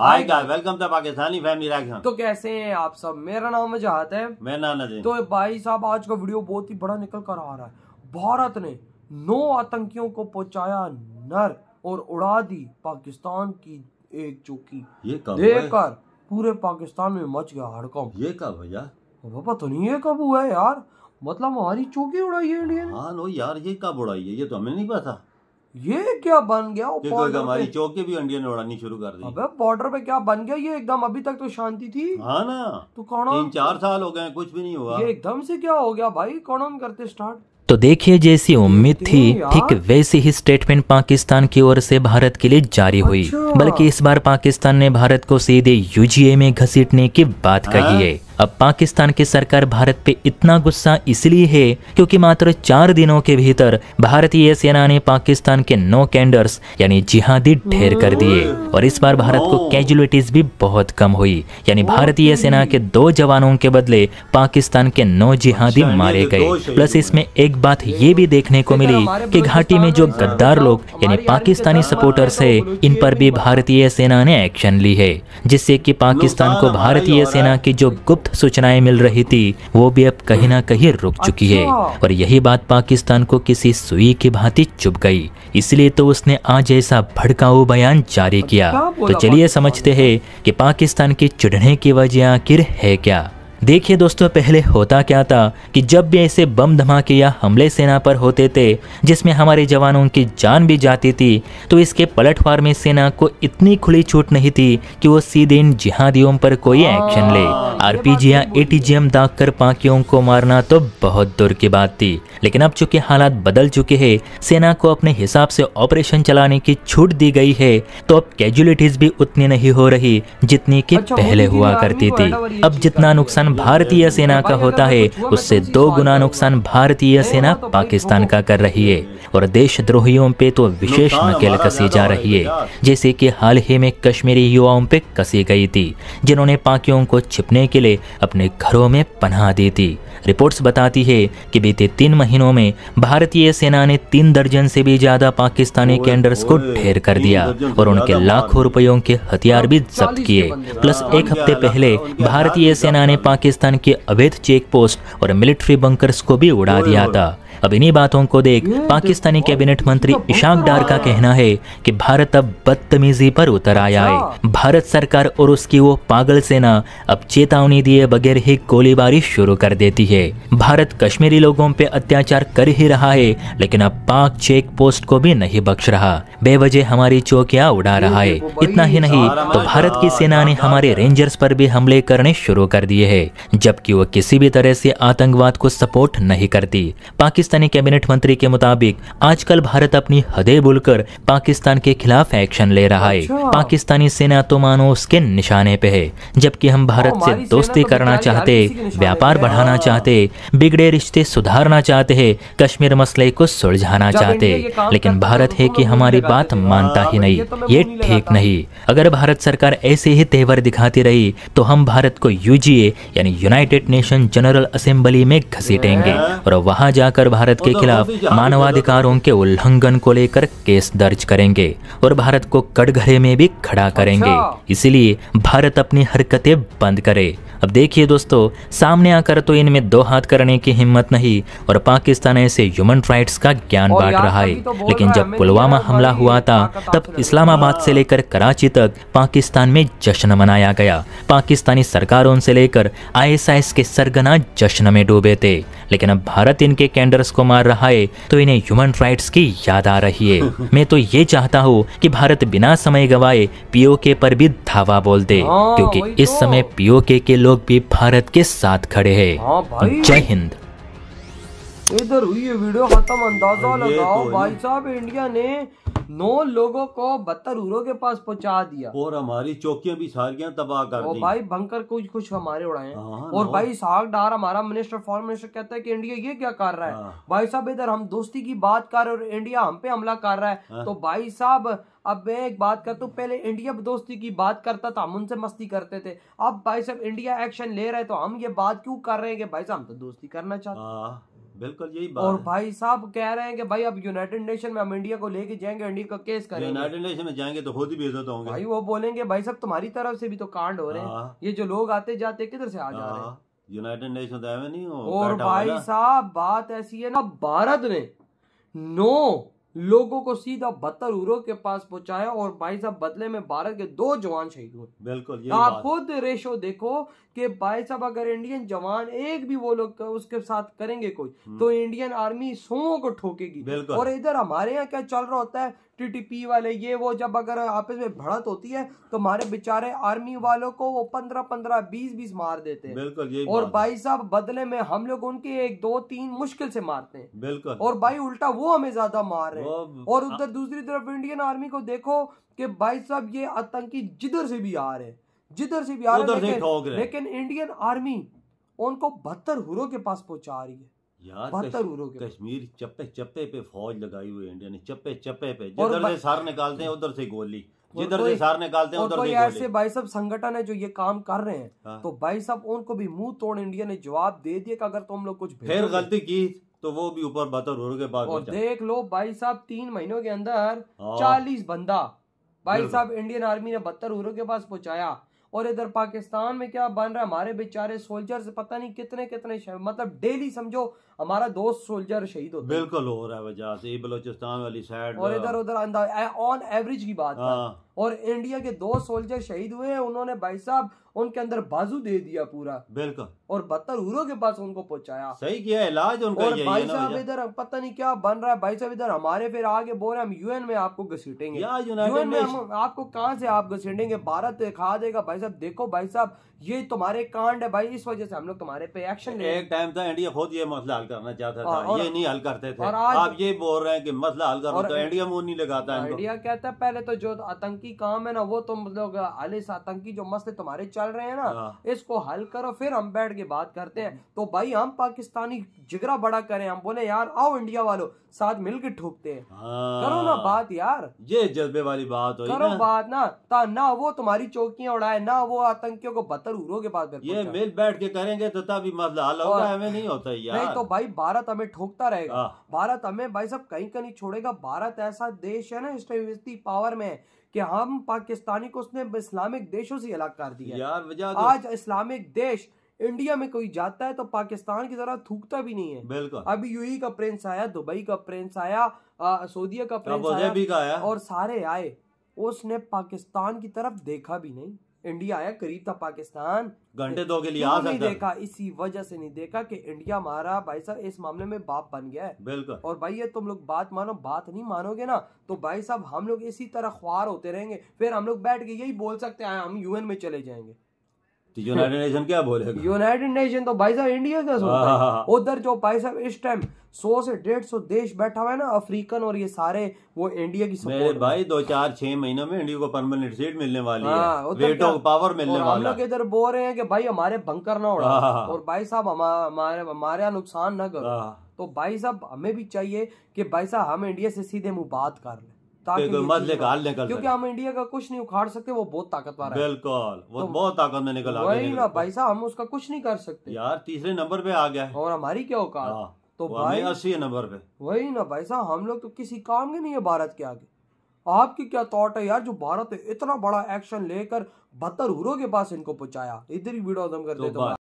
Hi guys welcome to Pakistani family reaction तो कैसे हैं आप सब मेरा नाम है जहात है मैं नाना जी तो भाई साहब आज का वीडियो बहुत ही बड़ा निकल कर आ रहा है भारत ने नौ आतंकियों को पहुंचाया नर और उड़ा दी पाकिस्तान की एक चौकी देखकर पूरे पाकिस्तान में मच गया हड़कम ये कब भैया पापा तो नहीं ये कब हुआ है यार मतलब हमारी चौकी उड़ाई है इंडिया हाँ लो यार ये कब उड़ाई है ये तो हमें नहीं पता ये क्या बन गया तो हमारी चौके भी भी ने उड़ानी शुरू कर दी अबे बॉर्डर पे क्या बन गया ये एकदम अभी तक तो शांति थी हाँ ना तो कौन तीन चार साल हो गए कुछ भी नहीं हुआ ये एकदम से क्या हो गया भाई कौन करते स्टार्ट तो देखिए जैसी उम्मीद थी ठीक वैसी ही स्टेटमेंट पाकिस्तान की ओर से भारत के लिए जारी हुई अच्छा। बल्कि इस बार पाकिस्तान ने भारत को सीधे यूजीए में घसीटने की बात कही हाँ। है अब पाकिस्तान की सरकार भारत पे इतना गुस्सा इसलिए है क्योंकि मात्र चार दिनों के भीतर भारतीय सेना ने पाकिस्तान के नौ कैंडर्स यानी जिहादी ढेर कर दिए और इस बार भारत को कैजुअलिटीज भी बहुत कम हुई यानी भारतीय सेना के दो जवानों के बदले पाकिस्तान के नौ जिहादी अच्छा, मारे तो गए प्लस इसमें एक बात ये भी देखने को मिली की घाटी में जो गद्दार लोग यानी पाकिस्तानी सपोर्टर्स है इन पर भी तो भारतीय सेना ने एक्शन ली है जिससे की पाकिस्तान को भारतीय सेना की जो गुप्त सूचनाएं मिल रही थी वो भी अब कहीं ना कहीं रुक चुकी है अच्छा। और यही बात पाकिस्तान को किसी सुई की भांति चुप गई इसलिए तो उसने आज ऐसा भड़काऊ बयान जारी किया तो चलिए समझते हैं कि पाकिस्तान के चुड़ने की वजह आखिर है क्या देखिए दोस्तों पहले होता क्या था कि जब भी ऐसे बम धमाके या हमले सेना पर होते थे जिसमें हमारे जवानों की जान भी जाती थी तो इसके पलटवार में सेना को इतनी खुली छूट नहीं थी कि वो सीधे इन जिहादियों पर कोई एक्शन ले हाँ, आरपीजी या तो एटीजीएम दाग कर पाकियों को मारना तो बहुत दूर की बात थी लेकिन अब चूंकि हालात बदल चुके हैं सेना को अपने हिसाब से ऑपरेशन चलाने की छूट दी गई है तो अब कैजुअलिटीज भी उतनी नहीं हो रही जितनी अच्छा, की पहले हुआ करती थी अब जितना नुकसान नुकसान भारतीय सेना का होता है उससे दो गुना नुकसान भारतीय सेना पाकिस्तान का कर रही है और देशद्रोहियों पे तो विशेष नकेल कसी जा रही है जैसे कि हाल ही में कश्मीरी युवाओं पे कसी गई थी जिन्होंने पाकियों को छिपने के लिए अपने घरों में पनाह दी थी रिपोर्ट्स बताती है कि बीते तीन महीनों में भारतीय सेना ने तीन दर्जन से भी ज्यादा पाकिस्तानी कैंडर्स को ढेर कर दिया और उनके लाखों रुपयों के हथियार भी जब्त किए प्लस एक हफ्ते पहले भारतीय सेना ने पाकिस्तान के अवैध चेक पोस्ट और मिलिट्री बंकर्स को भी उड़ा दिया था अब इन्हीं बातों को देख पाकिस्तानी कैबिनेट मंत्री तो इशाक डार का कहना है कि भारत अब बदतमीजी पर उतर आया है अच्छा। भारत सरकार और उसकी वो पागल सेना अब चेतावनी दिए बगैर ही गोलीबारी शुरू कर देती है भारत कश्मीरी लोगों पे अत्याचार कर ही रहा है लेकिन अब पाक चेक पोस्ट को भी नहीं बख्श रहा बेवजह हमारी चौकिया उड़ा रहा है इतना ही नहीं तो भारत की सेना ने हमारे रेंजर्स पर भी हमले करने शुरू कर दिए है जबकि वो किसी भी तरह से आतंकवाद को सपोर्ट नहीं करती पाकिस्तान पाकिस्तानी कैबिनेट मंत्री के मुताबिक आजकल भारत अपनी हदे बोलकर पाकिस्तान के खिलाफ एक्शन ले रहा है अच्छा। पाकिस्तानी सेना तो मानो उसके निशाने पे है जबकि हम भारत से दोस्ती तो करना चाहते व्यापार बढ़ाना हाँ। चाहते बिगड़े रिश्ते सुधारना चाहते है कश्मीर मसले को सुलझाना चाहते लेकिन भारत तो है की हमारी बात तो मानता ही हाँ, नहीं ये ठीक नहीं अगर भारत सरकार ऐसे ही तेवर दिखाती रही तो हम भारत को यूजीए यानी यूनाइटेड नेशन जनरल असेंबली में घसीटेंगे और वहाँ जाकर भारत के खिलाफ मानवाधिकारों के उल्लंघन को लेकर केस दर्ज करेंगे और भारत को कटघरे में भी खड़ा अच्छा। करेंगे इसीलिए भारत अपनी हरकतें बंद करे अब देखिए दोस्तों सामने आकर तो इनमें दो हाथ करने की हिम्मत नहीं और पाकिस्तान ऐसे ह्यूमन राइट्स का ज्ञान बांट रहा है तो लेकिन जब पुलवामा हमला हुआ था तब इस्लामाबाद से लेकर कराची तक पाकिस्तान में जश्न मनाया गया पाकिस्तानी सरकारों से लेकर आईएसआईएस के सरगना जश्न में डूबे थे लेकिन अब भारत इनके कैंडर लीडर्स को मार रहा है तो इन्हें ह्यूमन राइट्स की याद आ रही है मैं तो ये चाहता हूँ कि भारत बिना समय गवाए पीओके पर भी धावा बोल दे हाँ, क्योंकि इस तो। समय पीओके के लोग भी भारत के साथ खड़े है हाँ जय हिंद इधर हुई है वीडियो खत्म अंदाजा लगाओ तो भाई साहब इंडिया ने नौ लोगों को बदतरूरों के पास पहुंचा दिया और हमारी चौकियां भी सारियां तबाह कर दी भाई बंकर कुछ कुछ हमारे उड़ाए हाँ, और भाई साग डार हमारा मिनिस्टर फॉरन मिनिस्टर कहता है कि इंडिया ये क्या कर रहा है हाँ। भाई साहब इधर हम दोस्ती की बात कर रहे और इंडिया हम पे हमला कर रहा है हाँ। तो भाई साहब अब मैं एक बात करता हूँ पहले इंडिया दोस्ती की बात करता था हम उनसे मस्ती करते थे अब भाई साहब इंडिया एक्शन ले रहे तो हम ये बात क्यों कर रहे हैं कि भाई साहब हम तो दोस्ती करना चाहते हैं बिल्कुल यही बात और भाई साहब कह रहे हैं कि भाई अब यूनाइटेड नेशन में हम इंडिया को लेके जाएंगे इंडिया का केस करेंगे यूनाइटेड नेशन में जाएंगे तो खुद ही बेजत तो होंगे भाई वो बोलेंगे भाई साहब तुम्हारी तरफ से भी तो कांड हो रहे हैं हाँ। ये जो लोग आते जाते किधर से आ जा रहे हैं यूनाइटेड हाँ, नेशन तो नहीं और भाई साहब बात ऐसी है ना भारत ने नो लोगों को सीधा बत्तर उरो के पास पहुंचाया और भाई साहब बदले में भारत के दो जवान शहीद हुए बिल्कुल तो आप खुद रेशो देखो कि भाई साहब अगर इंडियन जवान एक भी वो लोग उसके साथ करेंगे कोई हम्म। तो इंडियन आर्मी सो को ठोकेगी और इधर हमारे यहाँ क्या चल रहा होता है टीटीपी वाले ये वो जब अगर आपस में भड़त होती है तो हमारे बेचारे आर्मी वालों को वो पंद्रह पंद्रह बीस बीस मार देते हैं बिल्कुल यही और भाई साहब बदले में हम लोग उनके एक दो तीन मुश्किल से मारते हैं बिल्कुल और भाई उल्टा वो हमें ज्यादा मार रहे हैं और उधर दूसरी तरफ इंडियन आर्मी को देखो कि भाई साहब ये आतंकी जिधर से भी आ रहे हैं जिधर से भी आ रहे हैं लेकिन इंडियन आर्मी उनको बहत्तर हुरों के पास पहुंचा रही है यार बहत्तर यूरो के कश्मीर चप्पे चप्पे पे फौज लगाई हुई इंडिया ने चप्पे चप्पे पे जिधर से सार निकालते हैं उधर से गोली जिधर से सार निकालते हैं उधर से ऐसे भाई साहब संगठन है जो ये काम कर रहे हैं हाँ। तो भाई साहब उनको भी मुंह तोड़ इंडिया ने जवाब दे दिया अगर तुम लोग कुछ फिर गलती की तो वो भी ऊपर बहत्तर यूरो के पास देख लो भाई साहब तीन महीनों के अंदर हाँ। चालीस बंदा भाई साहब इंडियन आर्मी ने बहत्तर यूरो के पास पहुंचाया और इधर पाकिस्तान में क्या बन रहा है हमारे बेचारे से पता नहीं कितने कितने मतलब डेली समझो हमारा दोस्त सोल्जर शहीद होता बिल्कुल हो रहा है वजह से बलोचिस्तान वाली साइड और इधर उधर ऑन एवरेज की बात है हाँ। और इंडिया के दो सोल्जर शहीद हुए हैं उन्होंने भाई साहब उनके अंदर बाजू दे दिया पूरा बिल्कुल और बत्तर हुरों के पास उनको पहुंचाया सही किया इलाज उनका और भाई साहब इधर पता नहीं क्या बन रहा है भाई साहब इधर हमारे फिर आगे बोल रहे हम यूएन में आपको घसीटेंगे यूएन में आपको कहाँ से आप घसीटेंगे भारत खा देगा भाई साहब देखो भाई साहब ये तुम्हारे कांड है भाई इस वजह से हम लोग तुम्हारे पे एक्शन एक टाइम था इंडिया खुद ये मसला हल करना चाहता था हाँ, ये नहीं हल करते थे आप ये बोल रहे हैं कि मसला हल करो इंडिया तो मुंह नहीं लगाता इंडिया कहता है पहले तो जो आतंकी आतंकी काम है ना वो तुम तो मतलब आलिस आतंकी जो मस्त तुम्हारे चल रहे हैं ना हाँ। इसको हल करो फिर हम बैठ के बात करते हैं तो भाई हम पाकिस्तानी जिगरा बड़ा करें हम बोले यार आओ इंडिया वालों साथ मिलकर ठोकते हैं हाँ। करो ना बात यार ये जज्बे वाली बात हो करो ना? बात ना ता ना वो तुम्हारी चौकियां उड़ाए ना वो आतंकियों को बतर उरो के पास ये मिल बैठ के करेंगे तो तभी मसला हल होगा हमें नहीं होता यार नहीं तो भाई भारत हमें ठोकता रहेगा हाँ। भारत हमें भाई सब कहीं कहीं छोड़ेगा भारत ऐसा देश है ना इस टाइम पावर में कि हम पाकिस्तानी को उसने इस्लामिक देशों से अलग कर दिया यार तो- आज इस्लामिक देश इंडिया में कोई जाता है तो पाकिस्तान की तरह थूकता भी नहीं है बिल्कुल अभी यू का प्रिंस आया दुबई का प्रिंस आया सऊदीया का प्रिंस आया, का आया और सारे आए उसने पाकिस्तान की तरफ देखा भी नहीं इंडिया आया करीब था पाकिस्तान घंटे दो के लिए आ नहीं देखा इसी वजह से नहीं देखा कि इंडिया मारा भाई साहब इस मामले में बाप बन गया है बिल्कुल और भाई ये तुम लोग बात मानो बात नहीं मानोगे ना तो भाई साहब हम लोग इसी तरह ख्वार होते रहेंगे फिर हम लोग बैठ के यही बोल सकते हैं हाँ, हम यूएन में चले जाएंगे यूनाइटेड तो नेशन क्या बोलेगा यूनाइटेड नेशन तो भाई साहब इंडिया का सोचता हाँ। उधर जो भाई साहब इस टाइम सौ से डेढ़ सौ देश बैठा हुआ है ना अफ्रीकन और ये सारे वो इंडिया की मेरे भाई दो चार छह महीनों में इंडिया को परमानेंट सीट मिलने वाली आ, है वेट ऑफ पावर मिलने वाला हम लोग इधर बोल रहे हैं कि भाई हमारे बंकर ना उड़ा हाँ। और भाई साहब हमारे हमारे नुकसान ना करो हाँ। तो भाई साहब हमें भी चाहिए कि भाई साहब हम इंडिया से सीधे मुंह बात कर ले क्योंकि हम इंडिया का कुछ नहीं उखाड़ सकते वो बहुत ताकतवर है बिल्कुल वो तो बहुत ताकत में निकल वही ना भाई साहब हम उसका कुछ नहीं कर सकते यार तीसरे नंबर पे आ गया है और हमारी क्या औकात हाँ, तो भाई अस्सी नंबर पे वही ना भाई साहब हम लोग तो किसी काम के नहीं है भारत के आगे आपकी क्या थॉट है यार जो भारत इतना बड़ा एक्शन लेकर बदतर हीरो के पास इनको पहुंचाया इधर ही वीडियो खत्म कर तो देते